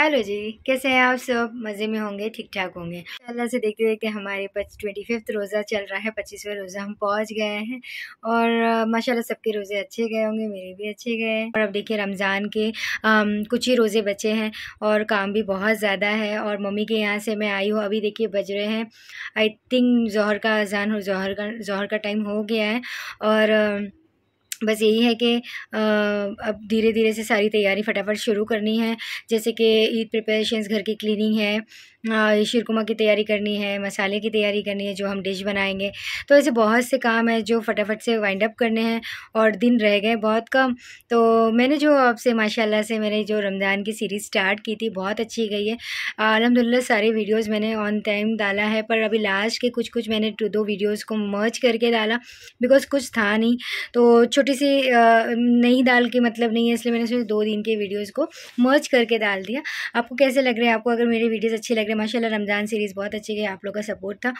hello जी कैसे हैं आप सब मज़े में होंगे ठीक ठाक होंगे अल्लाह से देखते देखते हमारे पच ट्वेंटी फिफ्थ रोज़ा चल रहा है पच्चीसवें रोज़ा हम पहुंच गए हैं और माशाल्लाह सबके रोज़े अच्छे गए होंगे मेरे भी अच्छे गए हैं और अब देखिए रमज़ान के आम, कुछ ही रोज़े बचे हैं और काम भी बहुत ज़्यादा है और मम्मी के यहाँ से मैं आई हूँ अभी देखिए बज रहे हैं आई थिंक जहर का अजान और जहर का जहर का टाइम हो गया है और बस यही है कि अब धीरे धीरे से सारी तैयारी फटाफट शुरू करनी है जैसे कि ईद प्रिपरेशंस घर की क्लीनिंग है हाँ, शिरकुमा की तैयारी करनी है मसाले की तैयारी करनी है जो हम डिश बनाएंगे तो ऐसे बहुत से काम है जो फटाफट से वाइंड अप करने हैं और दिन रह गए बहुत कम तो मैंने जो आपसे माशाल्लाह से मेरे जो रमज़ान की सीरीज़ स्टार्ट की थी बहुत अच्छी गई है अलहमदिल्ला सारे वीडियोज़ मैंने ऑन टाइम डाला है पर अभी लास्ट के कुछ कुछ मैंने दो वीडियोज़ को मर्ज करके डाला बिकॉज कुछ था नहीं तो छोटी सी नहीं डाल के मतलब नहीं है इसलिए मैंने सिर्फ दो दिन के वीडियोज़ को मर्ज करके डाल दिया आपको कैसे लग रहे हैं आपको अगर मेरी वीडियोज़ अच्छी लग रहे माशाल्लाह रमज़ान सीरीज़ बहुत अच्छी गई आप लोग का सपोर्ट था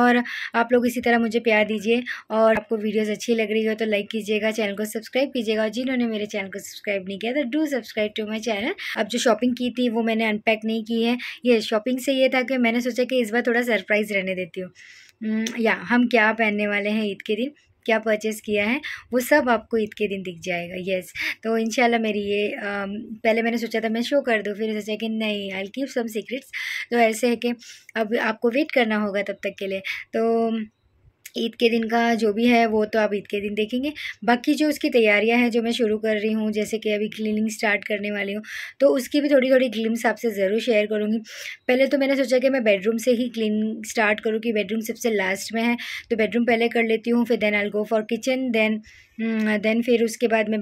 और आप लोग इसी तरह मुझे प्यार दीजिए और आपको वीडियोस अच्छी लग रही हो तो लाइक कीजिएगा चैनल को सब्सक्राइब कीजिएगा और जिन्होंने मेरे चैनल को सब्सक्राइब नहीं किया तो do subscribe to my channel अब जो शॉपिंग की थी वो मैंने अनपैक नहीं की है ये शॉपिंग से ये था कि मैंने सोचा कि इस बार थोड़ा सरप्राइज़ रहने देती हूँ या हम क्या पहनने वाले हैं ईद के दिन क्या परचेज़ किया है वो सब आपको ईद के दिन दिख जाएगा येस तो इन मेरी ये आ, पहले मैंने सोचा था मैं शो कर दूँ फिर सोचा कि नहीं आई कीप सम सीक्रेट्स तो ऐसे है कि अब आपको वेट करना होगा तब तक के लिए तो ईद के दिन का जो भी है वो तो आप ईद के दिन देखेंगे बाकी जो उसकी तैयारियां हैं जो मैं शुरू कर रही हूँ जैसे कि अभी क्लीनिंग स्टार्ट करने वाली हूँ तो उसकी भी थोड़ी थोड़ी ग्लिम्स आपसे ज़रूर शेयर करूँगी पहले तो मैंने सोचा कि मैं बेडरूम से ही क्लीनिंग स्टार्ट करूँ कि बेडरूम सबसे लास्ट में है तो बेडरूम पहले कर लेती हूँ फिर then all go for kitchen then then फिर उसके बाद मैं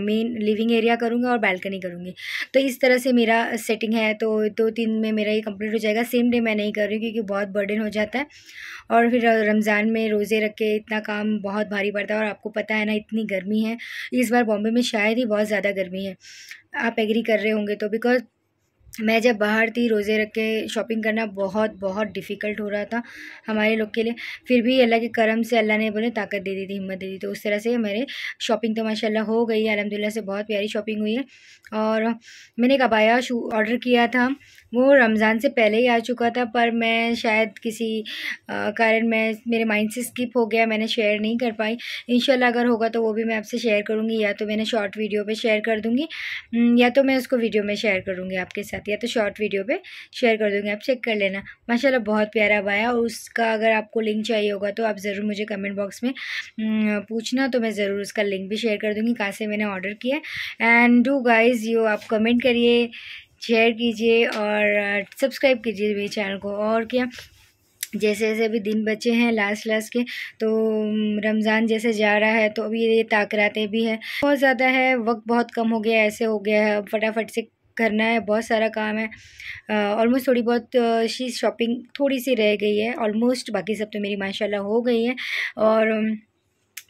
मेन लिविंग एरिया करूँगी और बालकनी करूँगी तो इस तरह से मेरा सेटिंग है तो दो तीन में मेरा ये कंप्लीट हो जाएगा सेम डे मैं नहीं कर रही क्योंकि बहुत बर्डन हो जाता है और फिर रमज़ान में में रोज़े रख के इतना काम बहुत भारी पड़ता है और आपको पता है ना इतनी गर्मी है इस बार बॉम्बे में शायद ही बहुत ज़्यादा गर्मी है आप एग्री कर रहे होंगे तो बिकॉज मैं जब बाहर थी रोज़े रख के शॉपिंग करना बहुत बहुत डिफ़िकल्ट हो रहा था हमारे लोग के लिए फिर भी अल्लाह के करम से अल्लाह ने बोले ताकत दे दी थी हिम्मत दे दी तो उस तरह से मेरे शॉपिंग तो माशाल्लाह हो गई है अलहमदिल्ला से बहुत प्यारी शॉपिंग हुई है और मैंने एक अबाया शू ऑर्डर किया था वो रमज़ान से पहले ही आ चुका था पर मैं शायद किसी कारण मैं मेरे माइंड से स्किप हो गया मैंने शेयर नहीं कर पाई इन अगर होगा तो वो भी मैं आपसे शेयर करूँगी या तो मैंने शॉर्ट वीडियो पर शेयर कर दूँगी या तो मैं उसको वीडियो में शेयर करूँगी आपके साथ जाती है तो शॉर्ट वीडियो पे शेयर कर दूँगी आप चेक कर लेना माशाल्लाह बहुत प्यारा बाया और उसका अगर आपको लिंक चाहिए होगा तो आप ज़रूर मुझे कमेंट बॉक्स में हम्म, पूछना तो मैं ज़रूर उसका लिंक भी शेयर कर दूँगी कहाँ से मैंने ऑर्डर किया एंड डू गाइज़ यू आप कमेंट करिए शेयर कीजिए और सब्सक्राइब uh, कीजिए मेरे चैनल को और क्या जैसे जैसे अभी दिन बचे हैं लास्ट लास्ट के तो हम्म, रमज़ान जैसे जा रहा है तो अभी ये ताकरातें भी हैं बहुत ज़्यादा है वक्त बहुत कम हो गया ऐसे हो गया है अब फटाफट से करना है बहुत सारा काम है ऑलमोस्ट थोड़ी बहुत शी शॉपिंग थोड़ी सी रह गई है ऑलमोस्ट बाकी सब तो मेरी माशाल्लाह हो गई है और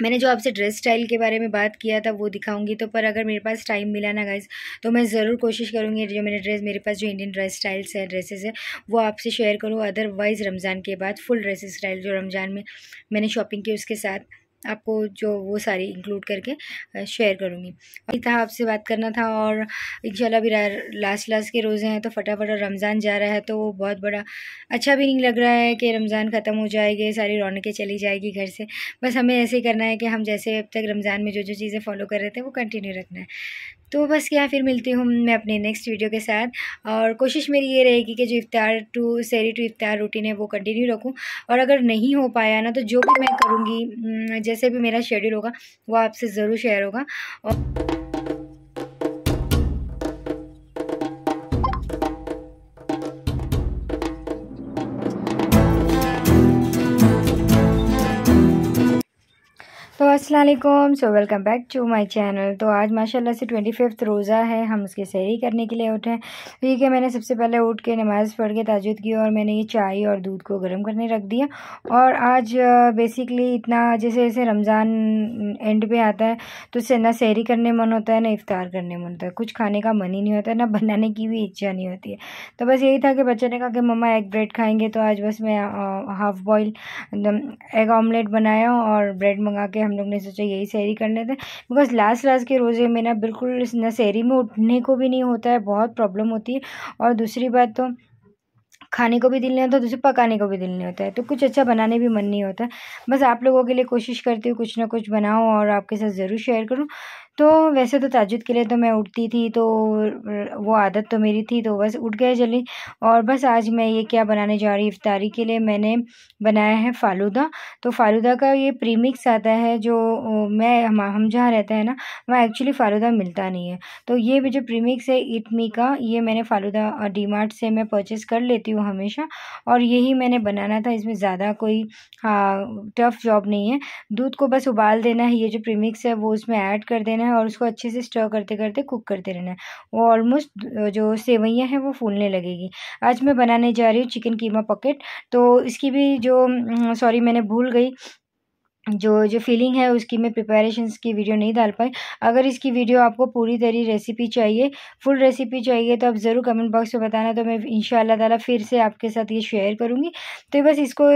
मैंने जो आपसे ड्रेस स्टाइल के बारे में बात किया था वो दिखाऊंगी तो पर अगर मेरे पास टाइम मिला ना गाइज तो मैं ज़रूर कोशिश करूँगी जो मेरे ड्रेस मेरे पास जो इंडियन ड्रेस स्टाइल्स हैं ड्रेसेस हैं वो आपसे शेयर करूँ अदरवाइज़ रमज़ान के बाद फुल ड्रेसेस स्टाइल जो रमज़ान में मैंने शॉपिंग की उसके साथ आपको जो वो सारी इंक्लूड करके शेयर करूँगी अभी था आपसे बात करना था और इंशाल्लाह अभी लास्ट लास्ट के रोज़े हैं तो फटाफट रमज़ान जा रहा है तो वो बहुत बड़ा अच्छा भी नहीं लग रहा है कि रमज़ान ख़त्म हो जाएगी सारी रौनकें चली जाएगी घर से बस हमें ऐसे ही करना है कि हम जैसे अब तक रमज़ान में जो जो चीज़ें फॉलो कर रहे थे वो कंटिन्यू रखना है तो बस क्या फिर मिलती हूँ मैं अपने नेक्स्ट वीडियो के साथ और कोशिश मेरी ये रहेगी कि जो इफ्तार टू सैरी टू इफ्तार रूटीन है वो कंटिन्यू रखूँ और अगर नहीं हो पाया ना तो जो भी मैं करूँगी जैसे भी मेरा शेड्यूल होगा वो आपसे ज़रूर शेयर होगा और तो असलम so welcome back to my channel तो आज माशाल्लाह से ट्वेंटी फिफ्थ रोज़ा है हम उसकी सैरी करने के लिए उठे ठीक है तो मैंने सबसे पहले उठ के नमाज़ पढ़ के ताजुद की और मैंने ये चाय और दूध को गर्म करने रख दिया और आज बेसिकली इतना जैसे जैसे रमज़ान एंड पे आता है तो उससे ना सैरी करने मन होता है ना इफ़ार करने मन होता है कुछ खाने का मन ही नहीं होता ना बनाने की भी इच्छा नहीं होती है तो बस यही था कि बच्चे ने कहा कि मम्मा एग ब्रेड खाएँगे तो आज बस मैं हाफ़ बॉयल एग ऑमलेट बनाया और ब्रेड मंगा के हम लोग ने सोचा यही सहरी करने थे बिकॉज लास्ट लास्ट के रोज़े में ना बिल्कुल न सहरी में उठने को भी नहीं होता है बहुत प्रॉब्लम होती है और दूसरी बात तो खाने को भी दिल नहीं होता दूसरे पकाने को भी दिल नहीं होता है तो कुछ अच्छा बनाने भी मन नहीं होता बस आप लोगों के लिए कोशिश करती हूँ कुछ ना कुछ बनाऊँ और आपके साथ ज़रूर शेयर करूँ तो वैसे तो ताजुद के लिए तो मैं उठती थी तो वो आदत तो मेरी थी तो बस उठ गए जल्दी और बस आज मैं ये क्या बनाने जा रही इफ्तारी के लिए मैंने बनाया है फालूदा तो फालूदा का ये प्रीमिक्स आता है जो मैं हम हम जहाँ रहते हैं ना वहाँ एक्चुअली फालूदा मिलता नहीं है तो ये भी जो प्रीमिक्स है इटमी का ये मैंने फालूदा डी मार्ट से मैं परचेज़ कर लेती हूँ हमेशा और यही मैंने बनाना था इसमें ज़्यादा कोई हाँ टफ़ जॉब नहीं है दूध को बस उबाल देना है ये जो प्रीमिक्स है वो उसमें ऐड कर देना रहना है और उसको अच्छे से स्टर करते करते कुक करते रहना है वो ऑलमोस्ट जो सेवैयाँ हैं वो फूलने लगेगी आज मैं बनाने जा रही हूँ चिकन कीमा पॉकेट तो इसकी भी जो सॉरी मैंने भूल गई जो जो फीलिंग है उसकी मैं प्रिपरेशंस की वीडियो नहीं डाल पाई अगर इसकी वीडियो आपको पूरी तरह रेसिपी चाहिए फुल रेसिपी चाहिए तो आप ज़रूर कमेंट बॉक्स में बताना तो मैं इन ताला फिर से आपके साथ ये शेयर करूँगी तो बस इसको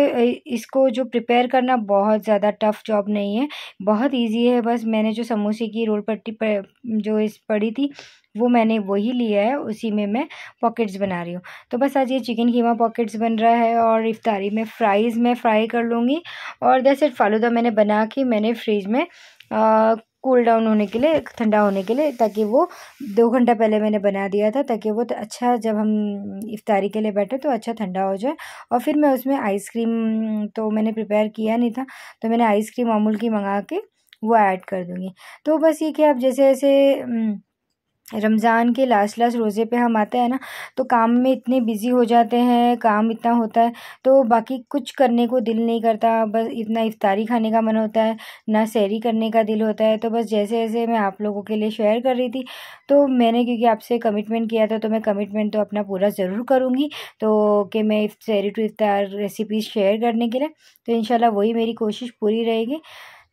इसको जो प्रिपेयर करना बहुत ज़्यादा टफ जॉब नहीं है बहुत ईजी है बस मैंने जो समोसे की रोल पट्टी जो इस पड़ी थी वो मैंने वही लिया है उसी में मैं पॉकेट्स बना रही हूँ तो बस आज ये चिकन कीमा पॉकेट्स बन रहा है और इफ्तारी में फ्राइज़ मैं फ्राई कर लूँगी और जैसे फालूदा मैंने बना के मैंने फ्रिज में कूल डाउन होने के लिए ठंडा होने के लिए ताकि वो दो घंटा पहले मैंने बना दिया था ताकि वो तो अच्छा जब हम इफ्तारी के लिए बैठे तो अच्छा ठंडा हो जाए और फिर मैं उसमें आइसक्रीम तो मैंने प्रिपेयर किया नहीं था तो मैंने आइसक्रीम अमूल की मंगा के वो ऐड कर दूँगी तो बस ये कि आप जैसे जैसे रमज़ान के लास्ट लास्ट रोज़े पे हम आते हैं ना तो काम में इतने बिज़ी हो जाते हैं काम इतना होता है तो बाकी कुछ करने को दिल नहीं करता बस इतना इफ्तारी खाने का मन होता है ना सैरी करने का दिल होता है तो बस जैसे जैसे मैं आप लोगों के लिए शेयर कर रही थी तो मैंने क्योंकि आपसे कमिटमेंट किया था तो मैं कमिटमेंट तो अपना पूरा ज़रूर करूँगी तो कि मैं सैरी टू इफ्तार रेसिपीज़ शेयर करने के लिए तो इन वही मेरी कोशिश पूरी रहेगी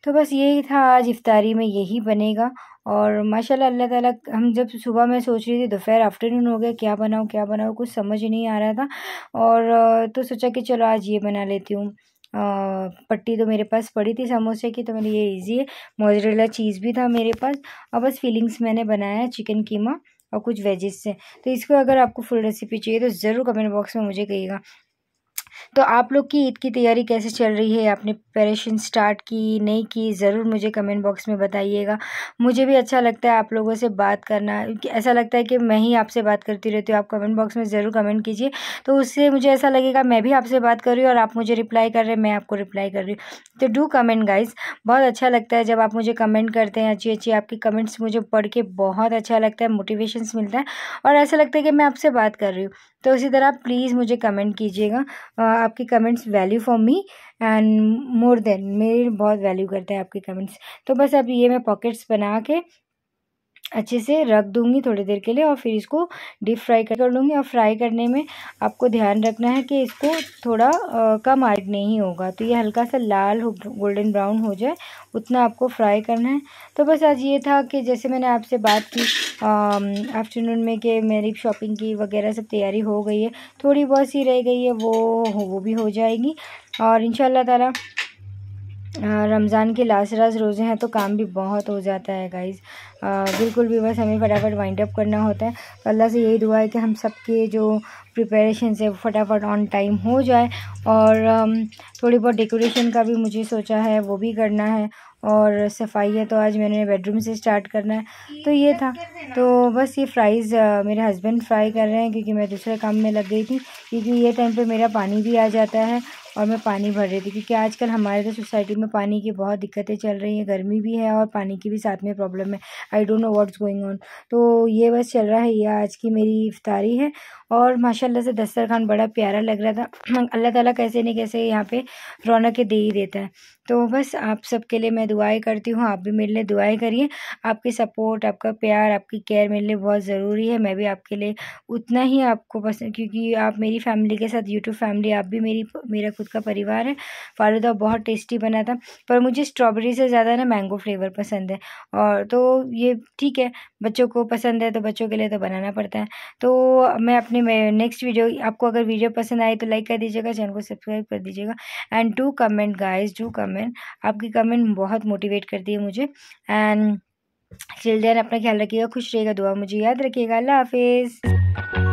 तो बस यही था आज इफ्तारी में यही बनेगा और माशाल्लाह अल्लाह ताला हम जब सुबह मैं सोच रही थी दोपहर आफ्टरनून हो गया क्या बनाऊँ क्या बनाऊँ कुछ समझ नहीं आ रहा था और तो सोचा कि चलो आज ये बना लेती हूँ पट्टी तो मेरे पास पड़ी थी समोसे की तो मेरे ये इजी है मोजरेला चीज़ भी था मेरे पास और बस फीलिंग्स मैंने बनाया चिकन कीमा और कुछ वेजेस से तो इसको अगर आपको फुल रेसिपी चाहिए तो ज़रूर कमेंट बॉक्स में मुझे कहिएगा तो आप लोग की ईद की तैयारी कैसे चल रही है आपने प्रिपरेशन स्टार्ट की नहीं की ज़रूर मुझे कमेंट बॉक्स में बताइएगा मुझे भी अच्छा लगता है आप लोगों से बात करना ऐसा लगता है कि मैं ही आपसे बात करती रहती हूँ आप कमेंट बॉक्स में ज़रूर कमेंट कीजिए तो उससे मुझे ऐसा लगेगा मैं भी आपसे बात कर रही हूँ और आप मुझे रिप्लाई कर रहे हैं मैं आपको रिप्लाई कर रही हूँ तो डू कमेंट गाइज बहुत अच्छा लगता है जब आप मुझे कमेंट करते हैं अच्छी अच्छी आपकी कमेंट्स मुझे पढ़ के बहुत अच्छा लगता है मोटिवेशन मिलता है और ऐसा लगता है कि मैं आपसे बात कर रही हूँ तो इसी तरह प्लीज़ मुझे कमेंट कीजिएगा आपके comments value for me and more than मेरे बहुत वैल्यू करते हैं आपके कमेंट्स तो बस अब ये मैं पॉकेट्स बना के अच्छे से रख दूंगी थोड़ी देर के लिए और फिर इसको डीप फ्राई कर लूँगी और फ्राई करने में आपको ध्यान रखना है कि इसको थोड़ा आ, कम आइड नहीं होगा तो ये हल्का सा लाल हो गोल्डन ब्राउन हो जाए उतना आपको फ्राई करना है तो बस आज ये था कि जैसे मैंने आपसे बात की आफ्टरनून में कि मेरी शॉपिंग की वगैरह सब तैयारी हो गई है थोड़ी बहुत सी रह गई है वो वो भी हो जाएगी और इन शाला रमज़ान के लास्ट रात रोज़े हैं तो काम भी बहुत हो जाता है गाइज़ बिल्कुल भी बस हमें फटाफट वाइंड अप करना होता है तो अल्लाह से यही दुआ है कि हम सब के जो प्रिपरेशन है वो फटाफट ऑन टाइम हो जाए और um, थोड़ी बहुत डेकोरेशन का भी मुझे सोचा है वो भी करना है और सफाई है तो आज मैंने बेडरूम से स्टार्ट करना है तो ये था तो बस ये फ्राइज़ मेरे हस्बैंड फ्राई कर रहे हैं क्योंकि मैं दूसरे काम में लग गई थी क्योंकि ये टाइम पे मेरा पानी भी आ जाता है और मैं पानी भर रही थी क्योंकि आजकल हमारे तो सोसाइटी में पानी की बहुत दिक्कतें चल रही हैं गर्मी भी है और पानी की भी साथ में प्रॉब्लम है I don't know what's going on तो ये बस चल रहा है ये आज की मेरी इफ्तारी है और माशाल्लाह से दस्तरखान बड़ा प्यारा लग रहा था अल्लाह ताला कैसे नहीं कैसे यहाँ पे रौनक दे ही देता है तो बस आप सबके लिए मैं दुआएं करती हूँ आप भी मेरे लिए दुआएं करिए आपकी सपोर्ट आपका प्यार आपकी केयर मेरे लिए बहुत ज़रूरी है मैं भी आपके लिए उतना ही आपको पसंद क्योंकि आप मेरी फैमिली के साथ यूट्यूब फैमिली आप भी मेरी मेरा खुद का परिवार है फालूदा बहुत टेस्टी बना था पर मुझे स्ट्रॉबेरी से ज़्यादा ना मैंगो फ्लेवर पसंद है और तो ये ठीक है बच्चों को पसंद है तो बच्चों के लिए तो बनाना पड़ता है तो मैं अपने नेक्स्ट वीडियो आपको अगर वीडियो पसंद आए तो लाइक कर दीजिएगा चैनल को सब्सक्राइब कर दीजिएगा and to comment guys to comment comment आपकी कमेंट बहुत मोटिवेट करती है मुझे एंड चिल्ड्रेन अपना ख्याल रखिएगा खुश रहेगा दुआ मुझे याद रखिएगा अल्लाह हाफिज़